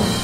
you.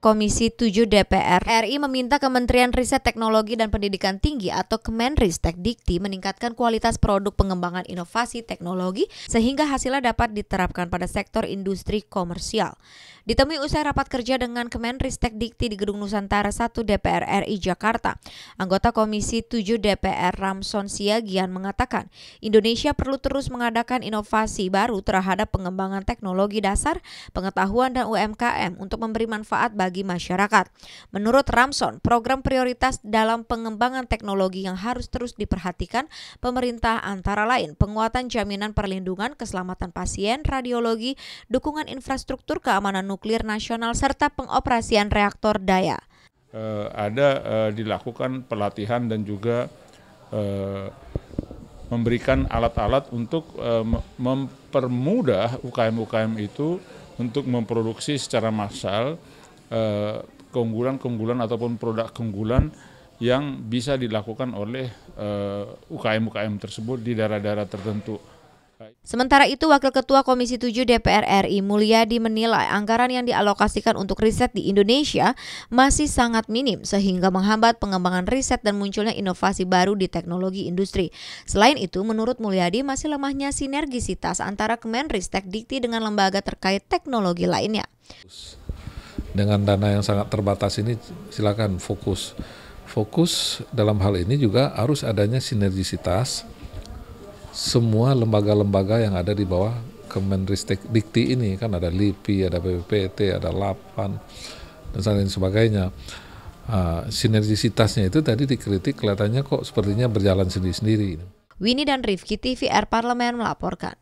Komisi 7 DPR RI meminta Kementerian Riset Teknologi dan Pendidikan Tinggi atau Kemenristek Dikti meningkatkan kualitas produk pengembangan inovasi teknologi sehingga hasilnya dapat diterapkan pada sektor industri komersial. Ditemui usai rapat kerja dengan Kemenristek Dikti di Gedung Nusantara 1 DPR RI Jakarta, anggota Komisi 7 DPR Ramson Siagian mengatakan Indonesia perlu terus mengadakan inovasi baru terhadap pengembangan teknologi dasar, pengetahuan, dan UMKM untuk memberi manfaat bagi bagi masyarakat. Menurut Ramson, program prioritas dalam pengembangan teknologi yang harus terus diperhatikan pemerintah antara lain penguatan jaminan perlindungan keselamatan pasien, radiologi, dukungan infrastruktur keamanan nuklir nasional serta pengoperasian reaktor daya. Uh, ada uh, dilakukan pelatihan dan juga uh, memberikan alat-alat untuk uh, mempermudah UKM-UKM itu untuk memproduksi secara massal keunggulan eh, keunggulan-keunggulan ataupun produk keunggulan yang bisa dilakukan oleh eh, UKM-UKM tersebut di daerah-daerah tertentu. Sementara itu, Wakil Ketua Komisi 7 DPR RI Mulyadi menilai anggaran yang dialokasikan untuk riset di Indonesia masih sangat minim sehingga menghambat pengembangan riset dan munculnya inovasi baru di teknologi industri. Selain itu, menurut Mulyadi masih lemahnya sinergisitas antara Kemenristek Dikti dengan lembaga terkait teknologi lainnya dengan dana yang sangat terbatas ini silakan fokus. Fokus dalam hal ini juga harus adanya sinergisitas semua lembaga-lembaga yang ada di bawah Kemenristek Dikti ini kan ada LIPI, ada BPPT, ada LAPAN dan lain sebagainya. Uh, sinergisitasnya itu tadi dikritik kelihatannya kok sepertinya berjalan sendiri-sendiri. Winnie dan Rifki TVR Parlemen melaporkan.